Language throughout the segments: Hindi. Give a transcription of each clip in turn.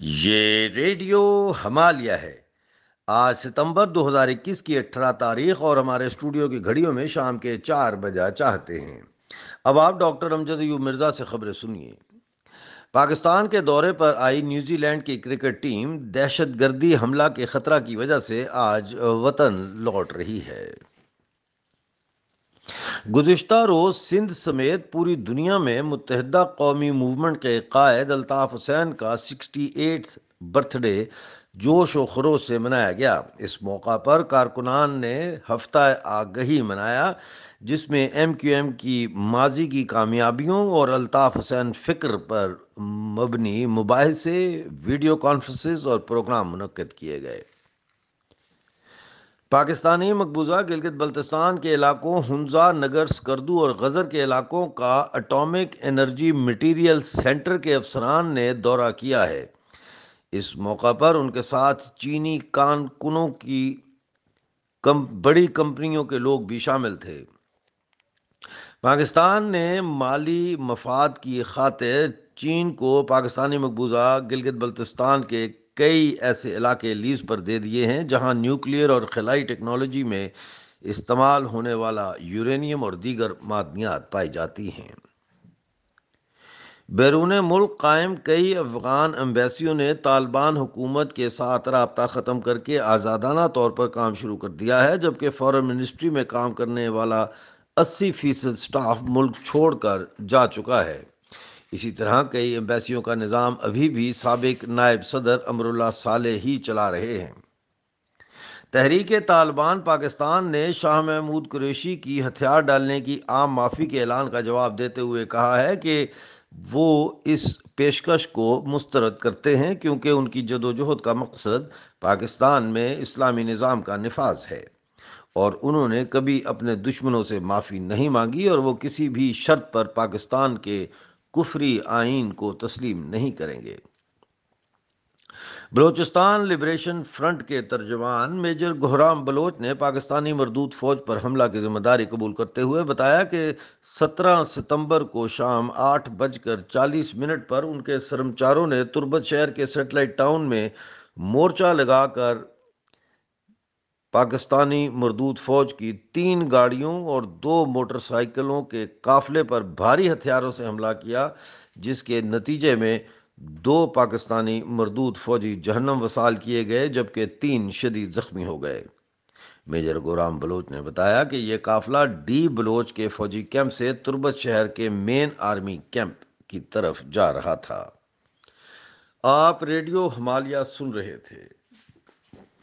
ये रेडियो हमालिया है आज सितंबर 2021 की 18 तारीख और हमारे स्टूडियो की घड़ियों में शाम के चार बजा चाहते हैं अब आप डॉक्टर अमजद यू मिर्ज़ा से खबरें सुनिए पाकिस्तान के दौरे पर आई न्यूजीलैंड की क्रिकेट टीम दहशत गर्दी हमला के ख़तरा की वजह से आज वतन लौट रही है गुज्त रोज़ सिंध समेत पूरी दुनिया में मुतहदा कौमी मूवमेंट के कायद अल्ताफ़ हुसैन का सिक्सटी एट बर्थडे जोश व खरोश से मनाया गया इस मौका पर कारकुनान ने हफ्ता आगही मनाया जिसमें एम क्यू एम की माजी की कामयाबियों और अल्ताफ़ हुसैन फ़िक्र पर मबनी मुबासे वीडियो कॉन्फ्रेंसेस और प्रोग्राम मनकद किए गए पाकिस्तानी मकबूजा गिलगित बल्तिस्तान के इलाकों हंजा नगर स्कर्दू और गज़र के इलाकों का एटॉमिक एनर्जी मटेरियल सेंटर के अफसरान ने दौरा किया है इस मौका पर उनके साथ चीनी कानकुनों की कम बड़ी कंपनियों के लोग भी शामिल थे पाकिस्तान ने माली मफाद की खातिर चीन को पाकिस्तानी मकबूजा गिलगित बल्तिस्तान के कई ऐसे इलाके लीज पर दे दिए हैं जहां न्यूक्लियर और खलाई टेक्नोलॉजी में इस्तेमाल होने वाला यूरेनियम और दीगर मादनियात पाई जाती हैं बैरून मुल्क कायम कई अफगान एम्बेसियों ने तालिबान हुकूमत के साथ रबता ख़त्म करके आज़ादाना तौर पर काम शुरू कर दिया है जबकि फॉरेन मिनिस्ट्री में काम करने वाला अस्सी फीसद स्टाफ मुल्क छोड़ कर जा चुका है इसी तरह कई एम्बेसियों का निज़ाम अभी भी सबक नायब सदर अमरुल्ला साले ही चला रहे हैं तहरीक तालिबान पाकिस्तान ने शाह महमूद कुरेशी की हथियार डालने की आम माफ़ी के ऐलान का जवाब देते हुए कहा है कि वो इस पेशकश को मुस्तरद करते हैं क्योंकि उनकी जदोजहद का मकसद पाकिस्तान में इस्लामी निज़ाम का नफाज है और उन्होंने कभी अपने दुश्मनों से माफ़ी नहीं मांगी और वो किसी भी शर्त पर पाकिस्तान के कुफरी आइन को तस्लीम नहीं करेंगे बलोचिस्तान लिबरेशन फ्रंट के तर्जमान मेजर गोहराम बलोच ने पाकिस्तानी मरदूत फौज पर हमला की जिम्मेदारी कबूल करते हुए बताया कि 17 सितंबर को शाम आठ बजकर चालीस मिनट पर उनके शर्मचारों ने तुर्बत शहर के सेटेलाइट टाउन में मोर्चा लगाकर पाकिस्तानी मरदूद फौज की तीन गाड़ियों और दो मोटरसाइकिलों के काफले पर भारी हथियारों से हमला किया जिसके नतीजे में दो पाकिस्तानी मरदूद फौजी जहन्नम वसाल किए गए जबकि तीन शदीद ज़ख्मी हो गए मेजर गोराम बलोच ने बताया कि यह काफिला डी बलोच के फौजी कैंप से तुर्बत शहर के मेन आर्मी कैंप की तरफ जा रहा था आप रेडियो हमालिया सुन रहे थे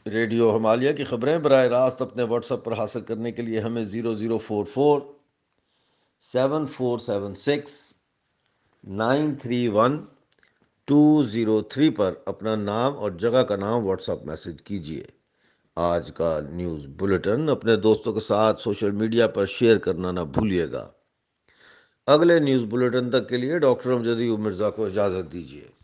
रेडियो हमालिया की ख़बरें बर रास्त अपने व्हाट्सएप पर हासिल करने के लिए हमें zero zero four four seven four seven six nine three one two zero three पर अपना नाम और जगह का नाम व्हाट्सएप मैसेज कीजिए आज का न्यूज़ बुलेटिन अपने दोस्तों के साथ सोशल मीडिया पर शेयर करना ना भूलिएगा अगले न्यूज़ बुलेटिन तक के लिए डॉक्टर अमजदी मिर्ज़ा को इजाज़त दीजिए